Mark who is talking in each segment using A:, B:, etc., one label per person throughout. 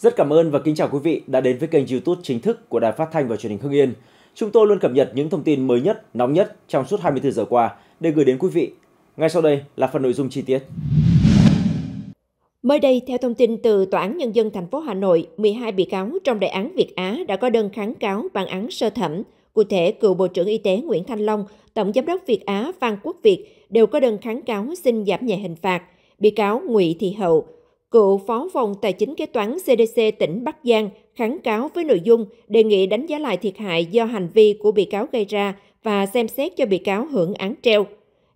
A: Rất cảm ơn và kính chào quý vị đã đến với kênh YouTube chính thức của Đài Phát thanh và Truyền hình Hưng Yên. Chúng tôi luôn cập nhật những thông tin mới nhất, nóng nhất trong suốt 24 giờ qua để gửi đến quý vị. Ngay sau đây là phần nội dung chi tiết. Mới đây, theo thông tin từ Tòa án Nhân dân thành phố Hà Nội, 12 bị cáo trong đại án Việt Á đã có đơn kháng cáo bản án sơ thẩm. Cụ thể, cựu Bộ trưởng Y tế Nguyễn Thanh Long, Tổng Giám đốc Việt Á Phan Quốc Việt đều có đơn kháng cáo xin giảm nhẹ hình phạt. Bị cáo Ngụy Thị Hậu, cựu phó phòng tài chính kế toán CDC tỉnh Bắc Giang kháng cáo với nội dung đề nghị đánh giá lại thiệt hại do hành vi của bị cáo gây ra và xem xét cho bị cáo hưởng án treo.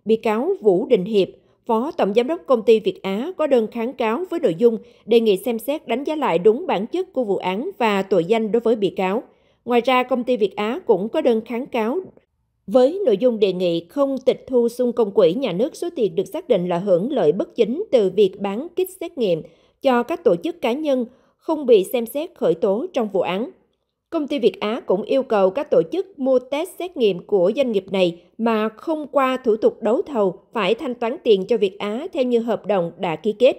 A: Bị cáo Vũ Đình Hiệp, Phó Tổng Giám đốc Công ty Việt Á có đơn kháng cáo với nội dung đề nghị xem xét đánh giá lại đúng bản chất của vụ án và tội danh đối với bị cáo. Ngoài ra, Công ty Việt Á cũng có đơn kháng cáo với nội dung đề nghị không tịch thu xung công quỹ nhà nước số tiền được xác định là hưởng lợi bất chính từ việc bán kit xét nghiệm cho các tổ chức cá nhân không bị xem xét khởi tố trong vụ án. Công ty Việt Á cũng yêu cầu các tổ chức mua test xét nghiệm của doanh nghiệp này mà không qua thủ tục đấu thầu phải thanh toán tiền cho Việt Á theo như hợp đồng đã ký kết.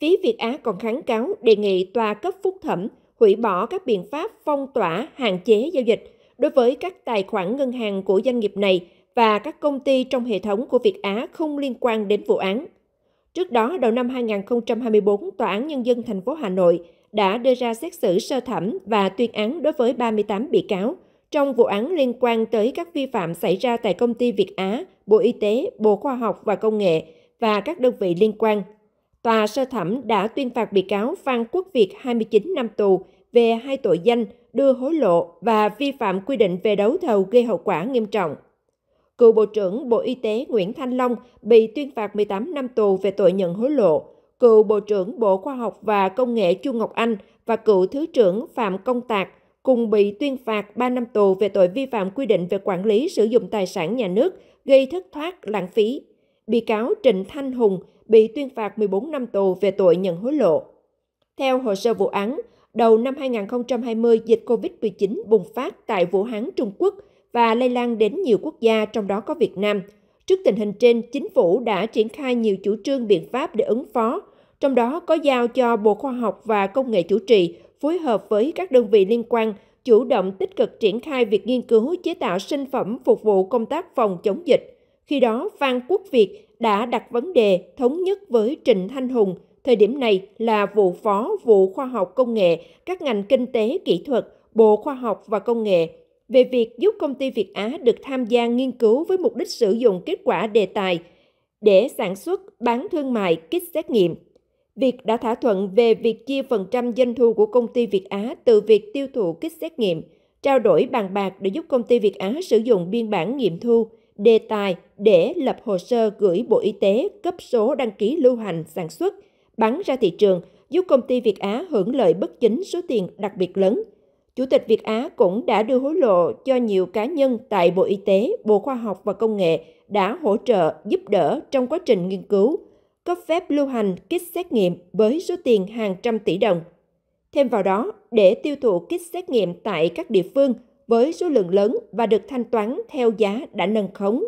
A: Phía Việt Á còn kháng cáo đề nghị tòa cấp phúc thẩm hủy bỏ các biện pháp phong tỏa, hạn chế giao dịch – đối với các tài khoản ngân hàng của doanh nghiệp này và các công ty trong hệ thống của Việt Á không liên quan đến vụ án. Trước đó, đầu năm 2024, Tòa án Nhân dân thành phố Hà Nội đã đưa ra xét xử sơ thẩm và tuyên án đối với 38 bị cáo trong vụ án liên quan tới các vi phạm xảy ra tại công ty Việt Á, Bộ Y tế, Bộ Khoa học và Công nghệ và các đơn vị liên quan. Tòa sơ thẩm đã tuyên phạt bị cáo Phan Quốc Việt 29 năm tù về hai tội danh – đưa hối lộ và vi phạm quy định về đấu thầu gây hậu quả nghiêm trọng. Cựu Bộ trưởng Bộ Y tế Nguyễn Thanh Long bị tuyên phạt 18 năm tù về tội nhận hối lộ. Cựu Bộ trưởng Bộ Khoa học và Công nghệ Chu Ngọc Anh và cựu Thứ trưởng Phạm Công Tạc cùng bị tuyên phạt 3 năm tù về tội vi phạm quy định về quản lý sử dụng tài sản nhà nước gây thất thoát lãng phí. Bị cáo Trịnh Thanh Hùng bị tuyên phạt 14 năm tù về tội nhận hối lộ. Theo hồ sơ vụ án, đầu năm 2020 dịch COVID-19 bùng phát tại Vũ Hán, Trung Quốc và lây lan đến nhiều quốc gia, trong đó có Việt Nam. Trước tình hình trên, chính phủ đã triển khai nhiều chủ trương biện pháp để ứng phó, trong đó có giao cho Bộ Khoa học và Công nghệ chủ trì phối hợp với các đơn vị liên quan chủ động tích cực triển khai việc nghiên cứu chế tạo sinh phẩm phục vụ công tác phòng chống dịch. Khi đó, Phan Quốc Việt đã đặt vấn đề thống nhất với Trịnh Thanh Hùng – Thời điểm này là vụ phó vụ khoa học công nghệ, các ngành kinh tế kỹ thuật, Bộ Khoa học và Công nghệ về việc giúp công ty Việt Á được tham gia nghiên cứu với mục đích sử dụng kết quả đề tài để sản xuất bán thương mại kit xét nghiệm. Việc đã thỏa thuận về việc chia phần trăm doanh thu của công ty Việt Á từ việc tiêu thụ kit xét nghiệm, trao đổi bàn bạc để giúp công ty Việt Á sử dụng biên bản nghiệm thu, đề tài để lập hồ sơ gửi Bộ Y tế cấp số đăng ký lưu hành sản xuất – bán ra thị trường, giúp công ty Việt Á hưởng lợi bất chính số tiền đặc biệt lớn. Chủ tịch Việt Á cũng đã đưa hối lộ cho nhiều cá nhân tại Bộ Y tế, Bộ Khoa học và Công nghệ đã hỗ trợ, giúp đỡ trong quá trình nghiên cứu, cấp phép lưu hành kit xét nghiệm với số tiền hàng trăm tỷ đồng. Thêm vào đó, để tiêu thụ kit xét nghiệm tại các địa phương với số lượng lớn và được thanh toán theo giá đã nâng khống.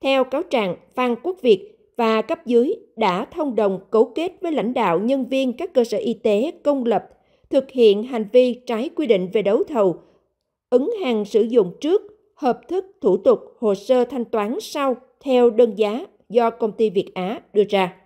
A: Theo cáo trạng, Phan Quốc Việt và cấp dưới đã thông đồng cấu kết với lãnh đạo nhân viên các cơ sở y tế công lập thực hiện hành vi trái quy định về đấu thầu, ứng hàng sử dụng trước, hợp thức thủ tục hồ sơ thanh toán sau theo đơn giá do công ty Việt Á đưa ra.